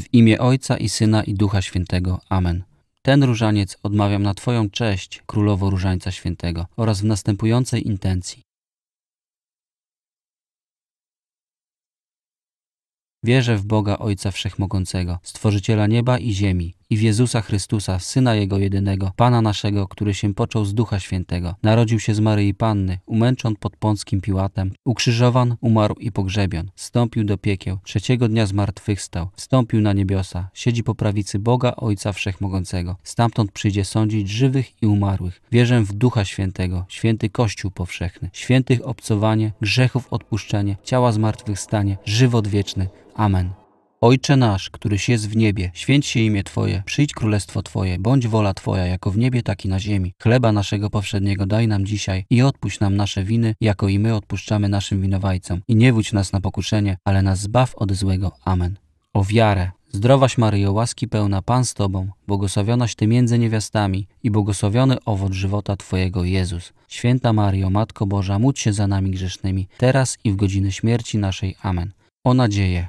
W imię Ojca i Syna i Ducha Świętego. Amen. Ten różaniec odmawiam na Twoją cześć, Królowo Różańca Świętego, oraz w następującej intencji. Wierzę w Boga Ojca Wszechmogącego, Stworzyciela nieba i ziemi, i w Jezusa Chrystusa, Syna Jego jedynego, Pana naszego, który się począł z Ducha Świętego. Narodził się z Maryi Panny, umęczon pod Pąckim Piłatem, ukrzyżowan, umarł i pogrzebion. Wstąpił do piekieł, trzeciego dnia zmartwychwstał, wstąpił na niebiosa, siedzi po prawicy Boga Ojca Wszechmogącego. Stamtąd przyjdzie sądzić żywych i umarłych. Wierzę w Ducha Świętego, święty Kościół powszechny, świętych obcowanie, grzechów odpuszczenie, ciała zmartwychwstanie, żywot wieczny. Amen. Ojcze nasz, któryś jest w niebie, święć się imię Twoje, przyjdź królestwo Twoje, bądź wola Twoja, jako w niebie, tak i na ziemi. Chleba naszego powszedniego daj nam dzisiaj i odpuść nam nasze winy, jako i my odpuszczamy naszym winowajcom. I nie wódź nas na pokuszenie, ale nas zbaw od złego. Amen. O wiarę. Zdrowaś Maryjo, łaski pełna, Pan z Tobą, błogosławionaś Ty między niewiastami i błogosławiony owoc żywota Twojego, Jezus. Święta Maryjo, Matko Boża, módl się za nami grzesznymi, teraz i w godzinę śmierci naszej. Amen. O nadzieję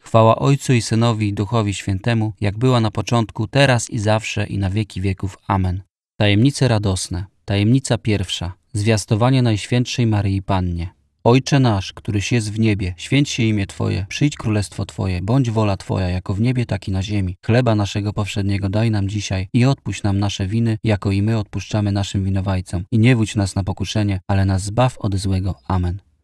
Chwała Ojcu i Synowi i Duchowi Świętemu, jak była na początku, teraz i zawsze i na wieki wieków. Amen. Tajemnice radosne. Tajemnica pierwsza. Zwiastowanie Najświętszej Maryi Pannie. Ojcze nasz, któryś jest w niebie, święć się imię Twoje, przyjdź królestwo Twoje, bądź wola Twoja, jako w niebie, tak i na ziemi. Chleba naszego powszedniego daj nam dzisiaj i odpuść nam nasze winy, jako i my odpuszczamy naszym winowajcom. I nie wódź nas na pokuszenie, ale nas zbaw od złego. Amen.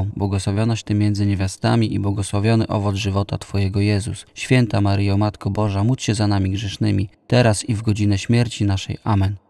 Maryjo, błogosławionaś Ty między niewiastami i błogosławiony owoc żywota Twojego Jezus. Święta Maryjo, Matko Boża, módl się za nami grzesznymi, teraz i w godzinę śmierci naszej. Amen.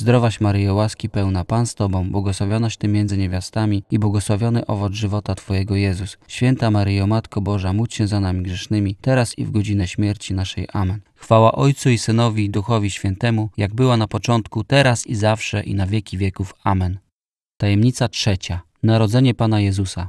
Zdrowaś Maryjo, łaski pełna, Pan z Tobą, błogosławionaś Ty między niewiastami i błogosławiony owoc żywota Twojego Jezus. Święta Maryjo, Matko Boża, módl się za nami grzesznymi, teraz i w godzinę śmierci naszej. Amen. Chwała Ojcu i Synowi i Duchowi Świętemu, jak była na początku, teraz i zawsze i na wieki wieków. Amen. Tajemnica trzecia. Narodzenie Pana Jezusa.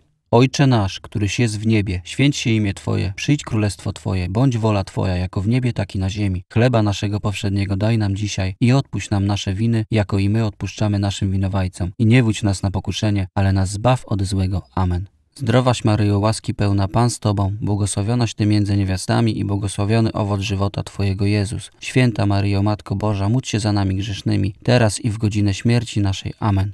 Ojcze nasz, któryś jest w niebie, święć się imię Twoje, przyjdź królestwo Twoje, bądź wola Twoja, jako w niebie, tak i na ziemi. Chleba naszego powszedniego daj nam dzisiaj i odpuść nam nasze winy, jako i my odpuszczamy naszym winowajcom. I nie wódź nas na pokuszenie, ale nas zbaw od złego. Amen. Zdrowaś Maryjo, łaski pełna Pan z Tobą, błogosławionaś Ty między niewiastami i błogosławiony owoc żywota Twojego Jezus. Święta Maryjo, Matko Boża, módl się za nami grzesznymi, teraz i w godzinę śmierci naszej. Amen.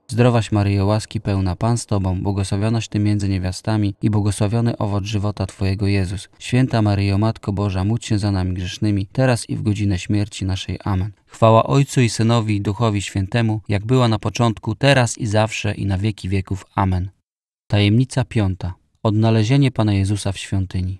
Zdrowaś Maryjo, łaski pełna, Pan z Tobą, błogosławionaś Ty między niewiastami i błogosławiony owoc żywota Twojego Jezus. Święta Maryjo, Matko Boża, módl się za nami grzesznymi, teraz i w godzinę śmierci naszej. Amen. Chwała Ojcu i Synowi i Duchowi Świętemu, jak była na początku, teraz i zawsze i na wieki wieków. Amen. Tajemnica piąta. Odnalezienie Pana Jezusa w świątyni.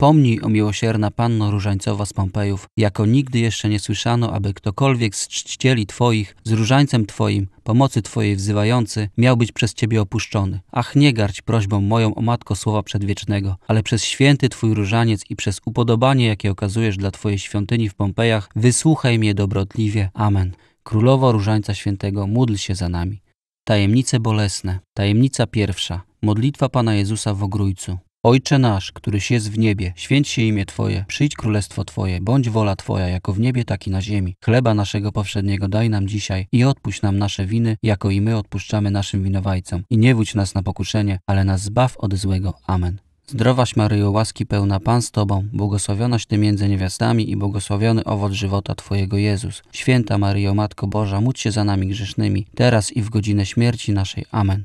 Pomnij o miłosierna Panno Różańcowa z Pompejów, jako nigdy jeszcze nie słyszano, aby ktokolwiek z czcicieli Twoich, z różańcem Twoim, pomocy Twojej wzywający, miał być przez Ciebie opuszczony. Ach, nie garć prośbą moją o Matko Słowa Przedwiecznego, ale przez święty Twój różaniec i przez upodobanie, jakie okazujesz dla Twojej świątyni w Pompejach, wysłuchaj mnie dobrotliwie. Amen. Królowo Różańca Świętego, módl się za nami. Tajemnice bolesne. Tajemnica pierwsza. Modlitwa Pana Jezusa w Ogrójcu. Ojcze nasz, któryś jest w niebie, święć się imię Twoje, przyjdź królestwo Twoje, bądź wola Twoja, jako w niebie, tak i na ziemi. Chleba naszego powszedniego daj nam dzisiaj i odpuść nam nasze winy, jako i my odpuszczamy naszym winowajcom. I nie wódź nas na pokuszenie, ale nas zbaw od złego. Amen. Zdrowaś Maryjo, łaski pełna Pan z Tobą, błogosławionaś Ty między niewiastami i błogosławiony owoc żywota Twojego Jezus. Święta Maryjo, Matko Boża, módl się za nami grzesznymi, teraz i w godzinę śmierci naszej. Amen.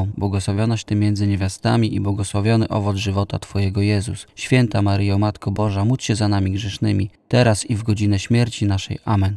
Matką, błogosławionaś Ty między niewiastami i błogosławiony owoc żywota Twojego Jezus. Święta Maryjo, Matko Boża, módl się za nami grzesznymi, teraz i w godzinę śmierci naszej. Amen.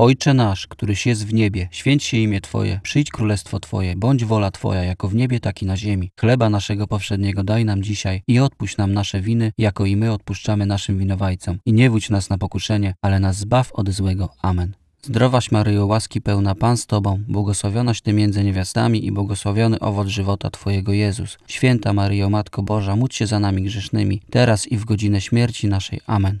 Ojcze nasz, któryś jest w niebie, święć się imię Twoje, przyjdź królestwo Twoje, bądź wola Twoja, jako w niebie, tak i na ziemi. Chleba naszego powszedniego daj nam dzisiaj i odpuść nam nasze winy, jako i my odpuszczamy naszym winowajcom. I nie wódź nas na pokuszenie, ale nas zbaw od złego. Amen. Zdrowaś Maryjo, łaski pełna Pan z Tobą, błogosławionaś Ty między niewiastami i błogosławiony owoc żywota Twojego Jezus. Święta Maryjo, Matko Boża, módl się za nami grzesznymi, teraz i w godzinę śmierci naszej. Amen.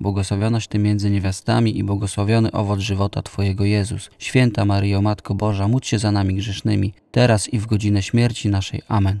błogosławionaś Ty między niewiastami i błogosławiony owoc żywota Twojego Jezus. Święta Maryjo, Matko Boża, módl się za nami grzesznymi, teraz i w godzinę śmierci naszej. Amen.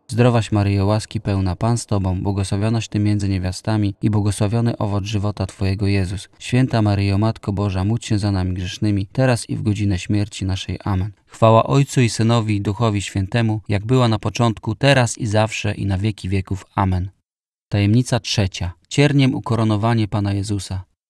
Zdrowaś Maryjo, łaski pełna, Pan z Tobą, błogosławionaś Ty między niewiastami i błogosławiony owoc żywota Twojego Jezus. Święta Maryjo, Matko Boża, módl się za nami grzesznymi, teraz i w godzinę śmierci naszej. Amen. Chwała Ojcu i Synowi i Duchowi Świętemu, jak była na początku, teraz i zawsze i na wieki wieków. Amen. Tajemnica trzecia. Cierniem ukoronowanie Pana Jezusa.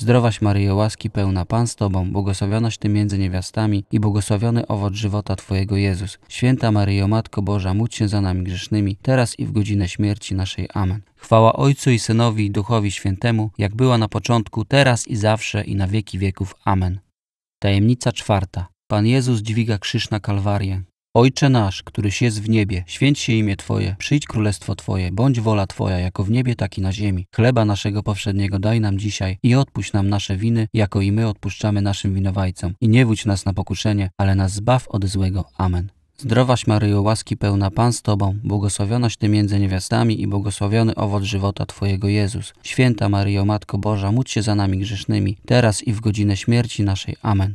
Zdrowaś Maryjo, łaski pełna, Pan z Tobą, błogosławionaś Ty między niewiastami i błogosławiony owoc żywota Twojego Jezus. Święta Maryjo, Matko Boża, módl się za nami grzesznymi, teraz i w godzinę śmierci naszej. Amen. Chwała Ojcu i Synowi i Duchowi Świętemu, jak była na początku, teraz i zawsze i na wieki wieków. Amen. Tajemnica czwarta. Pan Jezus dźwiga krzyż na Kalwarię. Ojcze nasz, któryś jest w niebie, święć się imię Twoje, przyjdź królestwo Twoje, bądź wola Twoja, jako w niebie, tak i na ziemi. Chleba naszego powszedniego daj nam dzisiaj i odpuść nam nasze winy, jako i my odpuszczamy naszym winowajcom. I nie wódź nas na pokuszenie, ale nas zbaw od złego. Amen. Zdrowaś Maryjo, łaski pełna Pan z Tobą, błogosławionaś Ty między niewiastami i błogosławiony owoc żywota Twojego Jezus. Święta Maryjo, Matko Boża, módl się za nami grzesznymi, teraz i w godzinę śmierci naszej. Amen.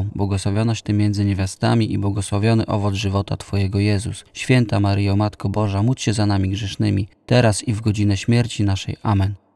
Błogosławionaś Ty między niewiastami i błogosławiony owoc żywota Twojego Jezus. Święta Maryjo, Matko Boża, módl się za nami grzesznymi, teraz i w godzinę śmierci naszej. Amen.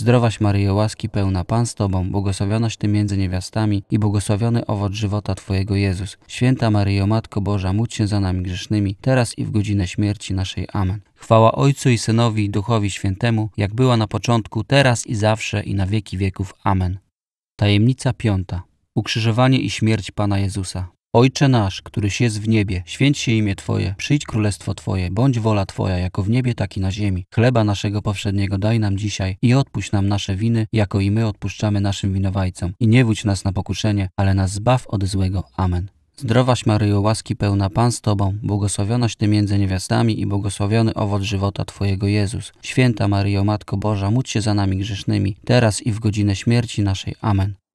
Zdrowaś Maryjo, łaski pełna, Pan z Tobą, błogosławionaś Ty między niewiastami i błogosławiony owoc żywota Twojego Jezus. Święta Maryjo, Matko Boża, módl się za nami grzesznymi, teraz i w godzinę śmierci naszej. Amen. Chwała Ojcu i Synowi i Duchowi Świętemu, jak była na początku, teraz i zawsze i na wieki wieków. Amen. Tajemnica piąta. Ukrzyżowanie i śmierć Pana Jezusa. Ojcze nasz, któryś jest w niebie, święć się imię Twoje, przyjdź królestwo Twoje, bądź wola Twoja, jako w niebie, tak i na ziemi. Chleba naszego powszedniego daj nam dzisiaj i odpuść nam nasze winy, jako i my odpuszczamy naszym winowajcom. I nie wódź nas na pokuszenie, ale nas zbaw od złego. Amen. Zdrowaś Maryjo, łaski pełna Pan z Tobą, błogosławionaś Ty między niewiastami i błogosławiony owoc żywota Twojego Jezus. Święta Maryjo, Matko Boża, módl się za nami grzesznymi, teraz i w godzinę śmierci naszej. Amen.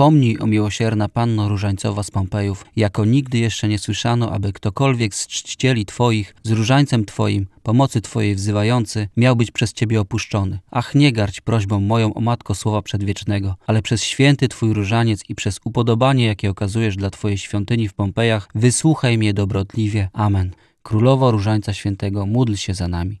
Pomnij o miłosierna Panno Różańcowa z Pompejów, jako nigdy jeszcze nie słyszano, aby ktokolwiek z czcieli Twoich, z różańcem Twoim, pomocy Twojej wzywający, miał być przez Ciebie opuszczony. Ach, nie garć prośbą moją o Matko Słowa Przedwiecznego, ale przez święty Twój różaniec i przez upodobanie, jakie okazujesz dla Twojej świątyni w Pompejach, wysłuchaj mnie dobrotliwie. Amen. Królowo Różańca Świętego, módl się za nami.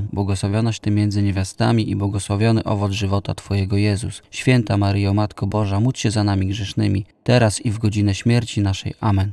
chwałą. Błogosławionaś Ty między niewiastami i błogosławiony owoc żywota Twojego Jezus. Święta Maryjo, Matko Boża, módl się za nami grzesznymi, teraz i w godzinę śmierci naszej. Amen.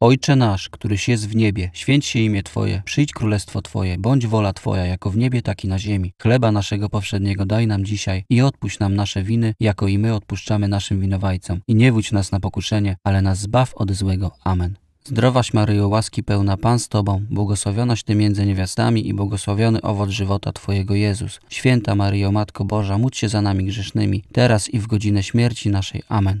Ojcze nasz, któryś jest w niebie, święć się imię Twoje, przyjdź królestwo Twoje, bądź wola Twoja, jako w niebie, tak i na ziemi. Chleba naszego powszedniego daj nam dzisiaj i odpuść nam nasze winy, jako i my odpuszczamy naszym winowajcom. I nie wódź nas na pokuszenie, ale nas zbaw od złego. Amen. Zdrowaś Maryjo, łaski pełna Pan z Tobą, błogosławionaś Ty między niewiastami i błogosławiony owoc żywota Twojego Jezus. Święta Maryjo, Matko Boża, módl się za nami grzesznymi, teraz i w godzinę śmierci naszej. Amen.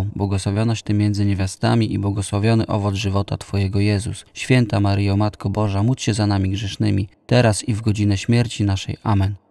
Błogosławionaś Ty między niewiastami i błogosławiony owoc żywota Twojego Jezus. Święta Maryjo, Matko Boża, módl się za nami grzesznymi, teraz i w godzinę śmierci naszej. Amen.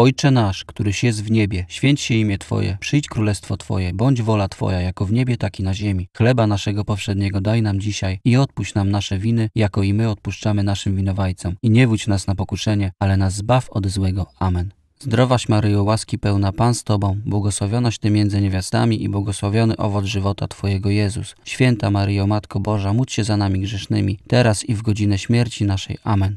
Ojcze nasz, któryś jest w niebie, święć się imię Twoje, przyjdź królestwo Twoje, bądź wola Twoja, jako w niebie, tak i na ziemi. Chleba naszego powszedniego daj nam dzisiaj i odpuść nam nasze winy, jako i my odpuszczamy naszym winowajcom. I nie wódź nas na pokuszenie, ale nas zbaw od złego. Amen. Zdrowaś Maryjo, łaski pełna Pan z Tobą, błogosławionaś Ty między niewiastami i błogosławiony owoc żywota Twojego Jezus. Święta Maryjo, Matko Boża, módl się za nami grzesznymi, teraz i w godzinę śmierci naszej. Amen.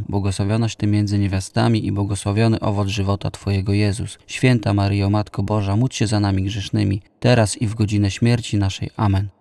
Błogosławionaś Ty między niewiastami i błogosławiony owoc żywota Twojego Jezus. Święta Maryjo, Matko Boża, módl się za nami grzesznymi, teraz i w godzinę śmierci naszej. Amen.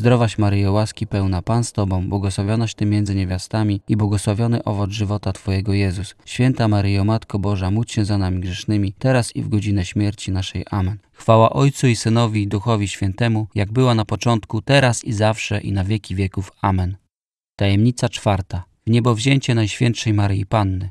Zdrowaś Maryjo, łaski pełna Pan z Tobą, błogosławionaś Ty między niewiastami i błogosławiony owoc żywota Twojego Jezus. Święta Maryjo, Matko Boża, módl się za nami grzesznymi, teraz i w godzinę śmierci naszej. Amen. Chwała Ojcu i Synowi i Duchowi Świętemu, jak była na początku, teraz i zawsze i na wieki wieków. Amen. Tajemnica czwarta. niebo wzięcie Najświętszej Maryi Panny.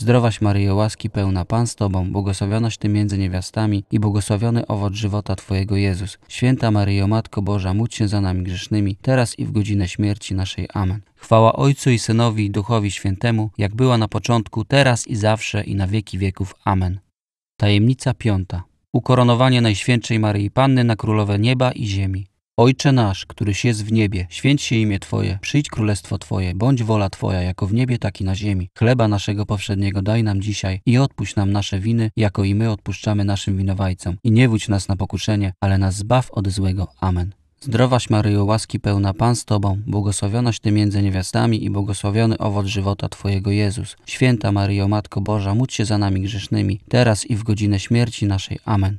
Zdrowaś Maryjo, łaski pełna, Pan z Tobą, błogosławionaś Ty między niewiastami i błogosławiony owoc żywota Twojego Jezus. Święta Maryjo, Matko Boża, módl się za nami grzesznymi, teraz i w godzinę śmierci naszej. Amen. Chwała Ojcu i Synowi i Duchowi Świętemu, jak była na początku, teraz i zawsze i na wieki wieków. Amen. Tajemnica piąta. Ukoronowanie Najświętszej Maryi Panny na Królowe Nieba i Ziemi. Ojcze nasz, któryś jest w niebie, święć się imię Twoje, przyjdź królestwo Twoje, bądź wola Twoja, jako w niebie, tak i na ziemi. Chleba naszego powszedniego daj nam dzisiaj i odpuść nam nasze winy, jako i my odpuszczamy naszym winowajcom. I nie wódź nas na pokuszenie, ale nas zbaw od złego. Amen. Zdrowaś Maryjo, łaski pełna Pan z Tobą, błogosławionaś Ty między niewiastami i błogosławiony owoc żywota Twojego Jezus. Święta Maryjo, Matko Boża, módl się za nami grzesznymi, teraz i w godzinę śmierci naszej. Amen.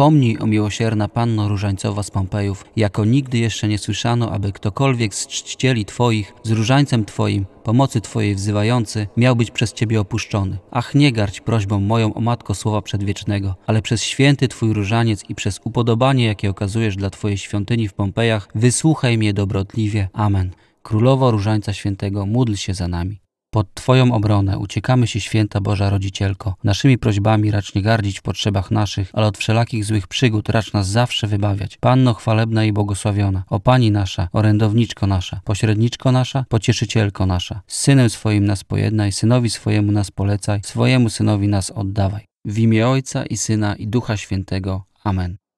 Wspomnij o miłosierna Panno Różańcowa z Pompejów, jako nigdy jeszcze nie słyszano, aby ktokolwiek z czcicieli Twoich, z różańcem Twoim, pomocy Twojej wzywający, miał być przez Ciebie opuszczony. Ach, nie garć prośbą moją o Matko Słowa Przedwiecznego, ale przez święty Twój różaniec i przez upodobanie, jakie okazujesz dla Twojej świątyni w Pompejach, wysłuchaj mnie dobrotliwie. Amen. Królowo Różańca Świętego, módl się za nami. Pod Twoją obronę uciekamy się, święta Boża Rodzicielko. Naszymi prośbami racz nie gardzić w potrzebach naszych, ale od wszelakich złych przygód racz nas zawsze wybawiać. Panno chwalebna i błogosławiona, o Pani nasza, orędowniczko nasza, pośredniczko nasza, pocieszycielko nasza. Z Synem swoim nas pojednaj, Synowi swojemu nas polecaj, swojemu Synowi nas oddawaj. W imię Ojca i Syna i Ducha Świętego. Amen.